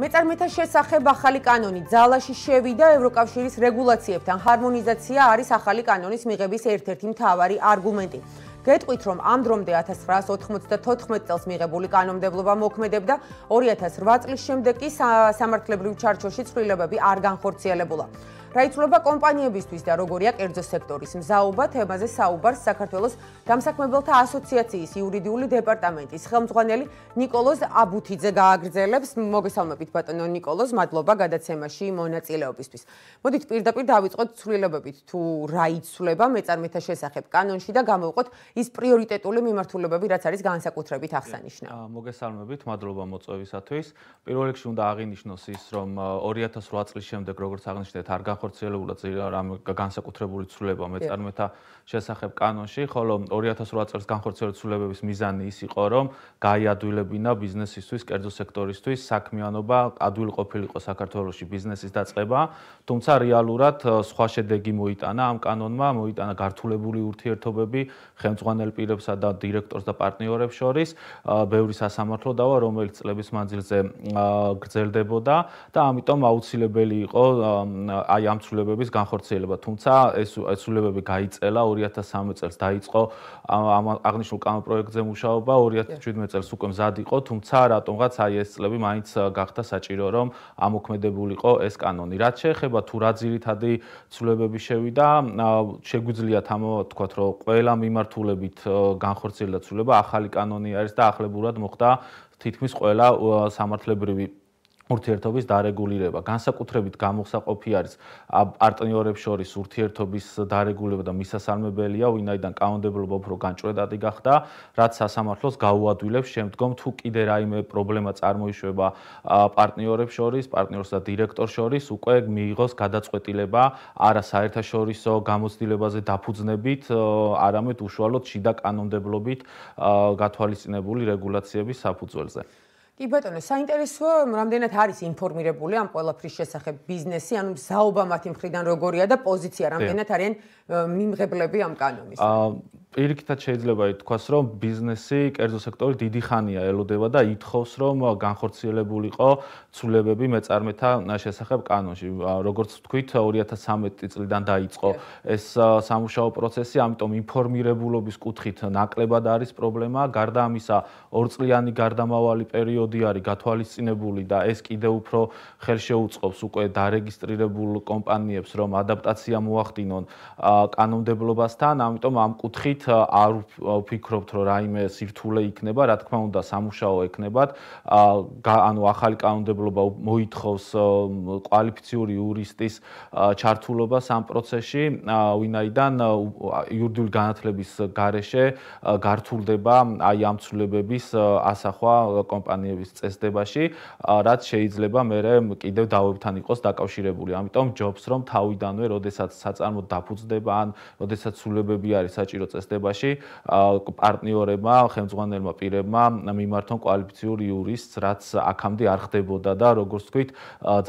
მეწარმეთა შესახებ ახალი კანონი ძალაში შევიდა ევროკავშირის რეგულაციებთან. ჰარმონიზაცია არის ახალი კანონის მიღების ერთ-ერთი მთავარი არგუმენტი. გეტყვით, რომ ამ დრომდე 1994 წელს მიღებული კანონმდებლობა მოქმედებდა, 2008 წლის შემდეგ კი სამართლებრივ ჩარჩოში ცვლილებები არ განხორციელებულა. რა იწვება კომპანიებისთვის და როგორია კერძო სექტორის მზაობა თემაზე საუბარს საქართველოს დამსაქმებელთა ასოციაციის იურიდიული დეპარტამენტის ხელმძღვანელი نيكოლოზ აბუთიძე გააგრძელებს მოგესალმებით ბატონო نيكოლოზ მადლობა გადაცემაში მონაწილეობისთვის მოდით პირდაპირ დავიწყოთ ცვლილებებით თუ რა იწვება მეწარმეთა შესახებ კანონში და გამოვყოთ ის პრიორიტეტული მიმართულებები რაც არის განსაკუთრებით აღსანიშნავი მოგესალმებით მადლობა მოწვევისათვის პირველ რიგში უნდა აღინიშნოს ის რომ 2008 წლის შემდეგ როგორც აღნიშნეთ არ გახ განხორციელებულა განსაკუთრებული ცვლილება მეწარმეთა შესახებ კანონში, ხოლო 2008 წელს განხორციელებული ცვლილების მიზანი ის იყო, რომ გაიადვილებინა ბიზნესისთვის, კერძო სექტორისთვის საქმიანობა ადვილყოფილიყო საქართველოსში ბიზნესის დაწყება, თუმცა რეალურად სხვა შედეგი მოიტანა ამ კანონმა, მოიტანა გართულებული ურთიერთობები ხელმძღვანელ პირებსა და დირექტორს და პარტნიორებს შორის, ბევრი სასამართლო დავა, რომელიც წლების მანძილზე გრძელდებოდა და ამიტომ აუცილებელი იყო აი ამ ცვლილებების განხორციელება. თუმცა ეს ცვლილებები გაიწელა 2003 წელს დაიწყო ამ აღნიშნულ კამ პროექტზე მუშაობა 2017 წელს უკვე მზად იყო, თუმცა რატომღაც აი ეს წლები მაინც გახდა საჭირო რომ ამოქმედებულიყო ეს კანონი. რაც შეეხება თუ რა ძირითადი ცვლილებები შევიდა, შეგვიძლიათ ამ თქვათ რომ ყველა მიმართულებით განხორციელდა ცვლილება ახალი კანონი არის და ახლებურად მოხდა თითქმის ყველა სამართლებრივი ურთიერთობის დარეგულირება განსაკუთრებით გამოსაყოფი არის პარტნიორებს შორის ურთიერთობის დარეგულირება და მისასალმებელია ვინაიდან კანონმდებლობა უფრო განჭრედადი გახდა რაც სასამართლოს გაუადვილებს შემდგომ თუ კიდე რაიმე პრობლემა წარმოიშვება პარტნიორებს შორის პარტნიორსა და დირექტორს შორის უკვე მიიღოს გადაწყვეტილება არა საერთაშორისო გამოცდილებაზე დაფუძნებით არამედ უშუალოდ შიდა კანონმდებლობით გათვალისწინებული რეგულაციების საფუძველზე კი ბატონო, საინტერესოა, რამდენად არის ინფორმირებული ამ ყველაფრის შესახებ ბიზნესი, ანუ მზაობა მათი მხრიდან როგორია და პოზიცია რამდენად არიან მიმღებლები ამ კანონის? აა პირიქითაც შეიძლება ითქვას, რომ ბიზნესი, კერძო სექტორი დიდი ხანია ელოდება და ითხოვს, რომ განხორციელებულიყო ცვლილებები მეწარმეთა შესახებ კანონში. როგორც ვთქვით, 2013 წლიდან დაიწყო ეს სამუშაო პროცესი, ამიტომ ინფორმირებულობის კუთხით ნაკლებად არის პრობლემა. გარდა ამისა, ორწლიანი გარდამავალი პერიოდი არის გათვალისწინებული და ეს კიდევ უფრო ხელშეუწყობს უკვე დარეგისტრირებულ კომპანიებს, რომ ადაპტაცია მოახდინონ კანონმდებლობასთან, ამიტომ ამ კუთხით ამით არ ვფიქრობთ რომ რაიმე სირთულე იქნება, რა თქმა უნდა სამუშაო ეკნებათ. ანუ ახალი კანონმდებლობა მოითხოვს კვალიფიციური იურისტის ჩართულობას ამ პროცესში, ვინაიდან იურიდიულ განათლების გარეშე გართულდება აი ამ ცვლილებების ასახვა კომპანიების წესდებაში, რაც შეიძლება მე კიდევ დავებთან იყოს დაკავშირებული. ამიტომ ჯობს რომ თავიდანვე, როდესაც საწარმო დაფუძდება ან როდესაც ცვლილებები არის საჭირო წესდება წესდებაში პარტნიორებმა, ხელმძღვანელმა პირებმა მიმართონ კვალიფიციურ იურისტს, რაც აქამდე არ ხდებოდა და როგორც თქვით,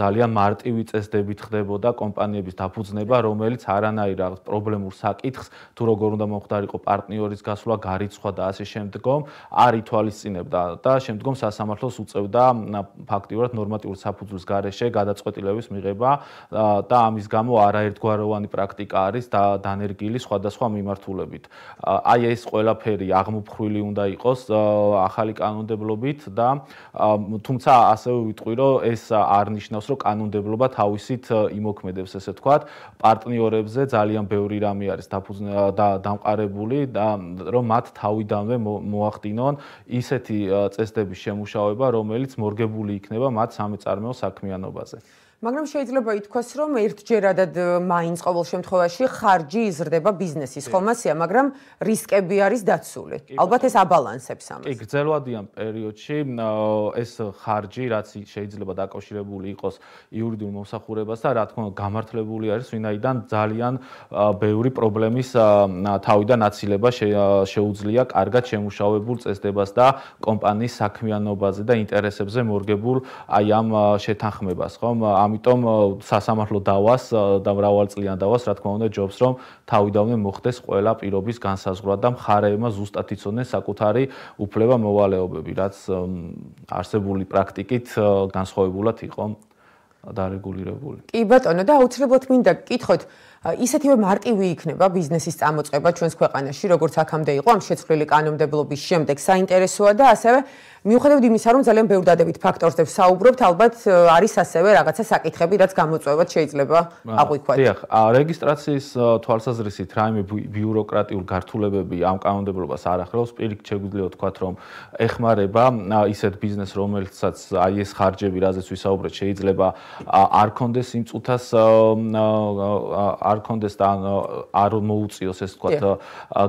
ძალიან მარტივი წესდებით ხდებოდა კომპანიების დაფუძნება, რომელიც არანაირ პრობლემურ საკითხს თუ როგორ უნდა მომხდარიყო პარტნიორის გასვლა, გარიცხვა და ასე შემდგომ, არ ითვალისწინებდა და შემდგომ სასამართლოს უწევდა ფაქტიურად ნორმატიულ საფუძვლის გარეშე გადაწყვეტილების მიღება და ამის გამო არაერთგვაროვანი პრაქტიკა არის და დანერგილი სხვადასხვა მიმართულებით. აი ეს ყველაფერი აღმოფხვრილი უნდა იყოს ახალი კანონმდებლობით და თუმცა ასევე ვიტყვი, რომ ეს არნიშნავს, რომ კანონმდებლობა თავისით იმოქმედებს, ესე ვთქვათ, პარტნიორებზე ძალიან ბევრი რამე არის და დამყარებული და რომ მათ თავიდანვე მოახდინონ ისეთი წესდების შემუშავება, რომელიც მორგებული იქნება მათ სამეწარმეო საქმიანობაზე. მაგრამ შეიძლება ითქვას, რომ ერთჯერადად მაინც ყოველ შემთხვევაში ხარჯი იზრდება ბიზნესის ხომასია, მაგრამ რისკები არის დაცული. ალბათ ეს აბალანსებს ამას. კი, გრძელვადიან პერიოდში ეს ხარჯი, რაც შეიძლება დაკავშირებული იყოს იურიდიულ მომსახურებასთან, რა თქმა უნდა, გამართლებული არის, ვინაიდან ძალიან ბევრი პრობლემის თავიდან აცილება შეუძლია კარგად შემუშავებულ წესდებას და კომპანიის საქმიანობაზე და ინტერესებზე მორგებულ აი ამ შეთანხმებას, ხომ? ამ ამიტომ სასამართლო დავას და მრავალწლიან დავას, რა თქმა უნდა, ჯობს რომ თავიდანვე მოხდეს ყველა პირობის განსაზღვრა და მხარეებმა ზუსტად იცოდნენ საკუთარი უფლება მოვალეობები, რაც არსებული პრაქტიკით განსხვავებულად იყო დარეგულირებული. კი ბატონო, და აუცილებლად მინდა გკითხოთ ისეთივე მარტივი იქნება ბიზნესის წარმოწება ჩვენს ქვეყანაში, როგორც აქამდე იყო ამ შეცვლილი კანონმდებლობის შემდეგ საინტერესოა და ასევე მიუხედავად იმისა, რომ ძალიან ბევრ დადებით ფაქტორზე ვსაუბრობთ, ალბათ არის ასევე რაღაცა საკითხები, რაც გამოწვევა შეიძლება აღვიქვათ. დიახ, რეგისტრაციის თვალსაზრისით რაიმე ბიუროკრატიულ გართულებები ამ კანონმდებლობას არ ახლავს, პირიქით შეგვიძლია თქვა, რომ ეხმარება ისეთ ბიზნეს, რომელსაც აი ეს ხარჯები, რაზეც ვისაუბრეთ, შეიძლება არ კონდეს იმ წუთას არ კონდეს და არ მოუწიოს ეს თქვა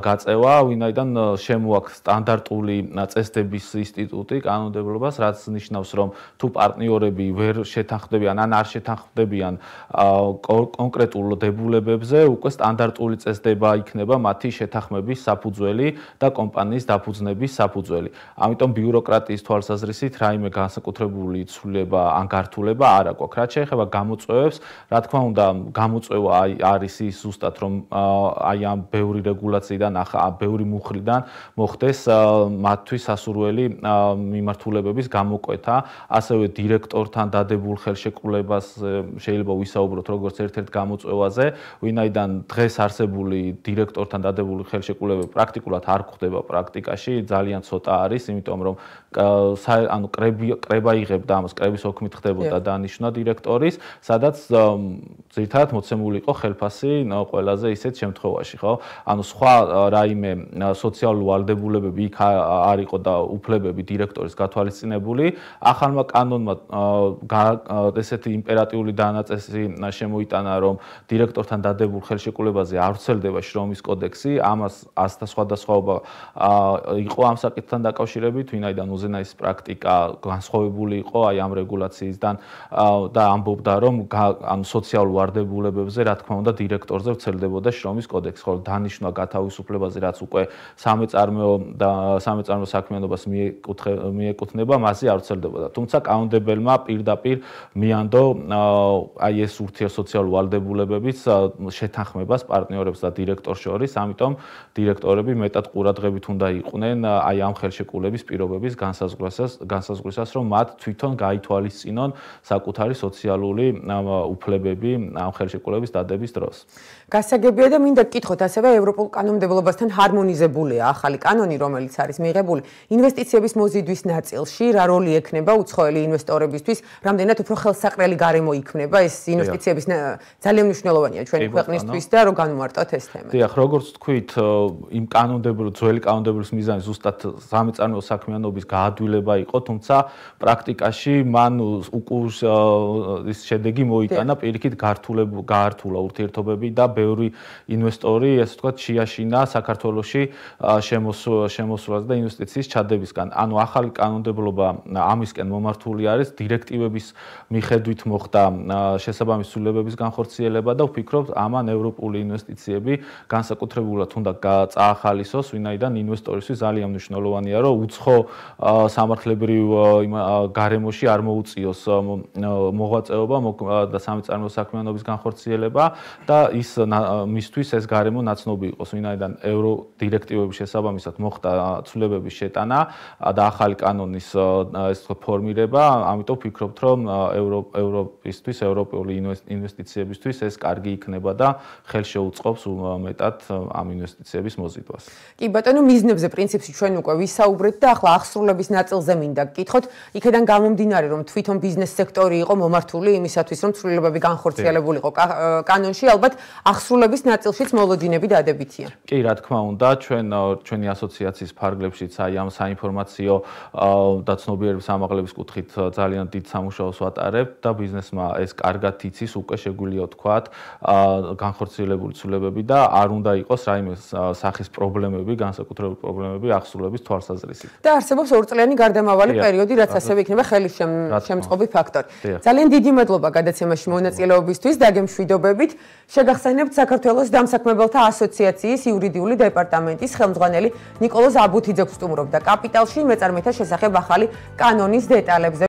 გაწევა, ვინაიდან შემოაქვს სტანდარტული წესდების ინსტიტუტი აბსოლუტი კანონმდებლობას, რაც ნიშნავს, რომ თუ პარტნიორები ვერ შეთანხმდებიან ან არ შეთანხმდებიან კონკრეტულ დებულებებზე, უკვე სტანდარტული წესდება იქნება მათი შეთანხმების საფუძველი და კომპანიის დაფუძნების საფუძველი. ამიტომ ბიუროკრატიის თვალსაზრისით რაიმე განსაკუთრებული ცვლილება ან გართულება არ აქვს. რაც შეეხება გამოწვევებს, რა თქმა უნდა, გამოწვევა არის ის ზუსტად რომ აი ამ ბევრი რეგულაციიდან ახ ბევრი მუხრიდან მოხდეს მათთვის სასურველი მიმართულებების გამოკვეთა, ასევე დირექტორთან დადებულ ხელშეკრულებას შეიძლება ვისაუბროთ როგორც ერთ-ერთ გამოწვევაზე, ვინაიდან დღეს არსებული დირექტორთან დადებული ხელშეკრულება პრაქტიკულად არ გვხვდება პრაქტიკაში, ძალიან ცოტა არის, იმიტომ რომ ანუ კრები კრება იღებდა ამას, კრების ოქმით ხდებოდა დანიშნა დირექტორის, სადაც ზირთად მოცემული იყო ხელფასი ყველაზე ისეთ შემთხვევაში, ხო? ანუ სხვა რაიმე სოციალურ ვალდებულებები იქ არისო და უფლებები დირექტორის დირექტორის გათვალისწინებული. ახალმა კანონმა ესეთი იმპერატიული დანაწესი შემოიტანა, რომ დირექტორთან დადებულ ხელშეკრულებაზე არ ვრცელდება შრომის კოდექსი. ამას ასთა სხვადასხვაობა იყო ამ საკითხთან დაკავშირებით, ვინაიდან უზენაის პრაქტიკა განსხვავებული იყო აი ამ რეგულაციისგან და ამბობდა, რომ ან სოციალურ ვარდებულებებზე, რა თქმა უნდა, დირექტორზე ვრცელდებოდა შრომის კოდექსი, ხოლო დანიშნვა გათავისუფლებაზე, რაც უკვე სამეწარმეო და სამეწარმეო საქმიანობას მიეკუთხება მიეკუთნება, მასზე არ ვრცელდებოდა. თუმცა კაუნდებელმა პირდაპირ მიანდო აი ეს ურთიერთსოციალური ვალდებულებების შეთანხმებას პარტნიორებს და დირექტორს შორის, ამიტომ დირექტორები მეტად ყურადღებით უნდა იყვნენ აი ამ ხელშეკრულების პირობების განსაზღვრასაც, განსაზღვრისას, რომ მათ თვითონ გაითვალისწინონ საკუთარი სოციალური უფლებები ამ ხელშეკრულების დადების დროს. გასაგებია და მინდა გკითხოთ ასევე ევროპულ კანონმდებლობასთან ჰარმონიზებულია ახალი კანონი, რომელიც არის მიღებული ინვესტიციების მოზი ზიდვის ნაწილში რა როლი ექნება უცხოელი ინვესტორებისთვის? რამდენად უფრო ხელსაყრელი გარემო იქნება ეს ინვესტიციების ძალიან მნიშვნელოვანია ჩვენი ქვეყნისთვის და რო განმარტოთ ეს თემა. დიახ, როგორც თქვით, იმ კანონდებრო ძველი კანონდებრის მიზანი ზუსტად სამეწარმეო საქმიანობის გაადვილება იყო, თუმცა პრაქტიკაში მან უკურს ეს შედეგი მოიტანა პირიქით გართულებ გაართულა ურთიერთობები და ბევრი ინვესტორი ასე ვთქვათ შეაშინა საქართველოსში შემოსვლას და ინვესტიციის ჩადებისგან. ანუ ახ ახალი კანონმდებლობა ამისკენ მომართული არის დირექტივების მიხედვით მოხდა შესაბამის ცვლილებების განხორციელება და ვფიქრობ ამან ევროპული ინვესტიციები განსაკუთრებულად უნდა წაახალისოს ვინაიდან ინვესტორისთვის ძალიან მნიშვნელოვანია რომ უცხო სამართლებრივ გარემოში არ მოუწიოს მოღვაწეობა და სამწარმოო საქმიანობის განხორციელება და ის მისთვის ეს გარემო ნაცნობი იყოს ვინაიდან ევრო დირექტივების შესაბამისად მოხდა ცვლილებების შეტანა და ახ ახალი კანონის ეს ფორმირება, ამიტომ ვფიქრობთ, რომ ევროპისთვის, ევროპული ინვესტიციებისთვის ეს კარგი იქნება და ხელშეუწყობს უმეტად ამ ინვესტიციების მოზიდვას. კი, ბატონო, მიზნებზე პრინციპში ჩვენ უკვე ვისაუბრეთ და ახლა აღსრულების ნაწილზე მინდა გკითხოთ, იქიდან გამომდინარე, რომ თვითონ ბიზნეს სექტორი იყო მომართული იმისათვის, რომ ცვლილებები განხორციელებულიყო კანონში, ალბათ აღსრულების ნაწილშიც მოლოდინები დადებითია. კი, რა თქმა უნდა, ჩვენ ჩვენი ასოციაციის ფარგლებშიც აი ამ საინფორმაციო და ცნობიერების ამაღლების კუთხით ძალიან დიდ სამუშაოს ვატარებ და ბიზნესმა ეს კარგად იცის, უკვე შეგვიძლია თქვა, განხორციელებული ცვლილებები და არ უნდა იყოს რაიმე სახის პრობლემები, განსაკუთრებული პრობლემები ახსულების თვალსაზრისით. და არსებობს ორწლიანი გარდამავალი პერიოდი, რაც ასევე იქნება ხელის შემწყობი ფაქტორი. ძალიან დიდი მადლობა გადაცემაში მონაწილეობისთვის და გემშვიდობებით. შეგახსენებთ საქართველოს დამსაქმებელთა ასოციაციის იურიდიული დეპარტამენტის ხელმძღვანელი ნიკოლოზ აბუთიძე გვსტუმრობდა კაპიტალში მეწარ ნაწარმოთა შესახებ ახალი კანონის დეტალებზე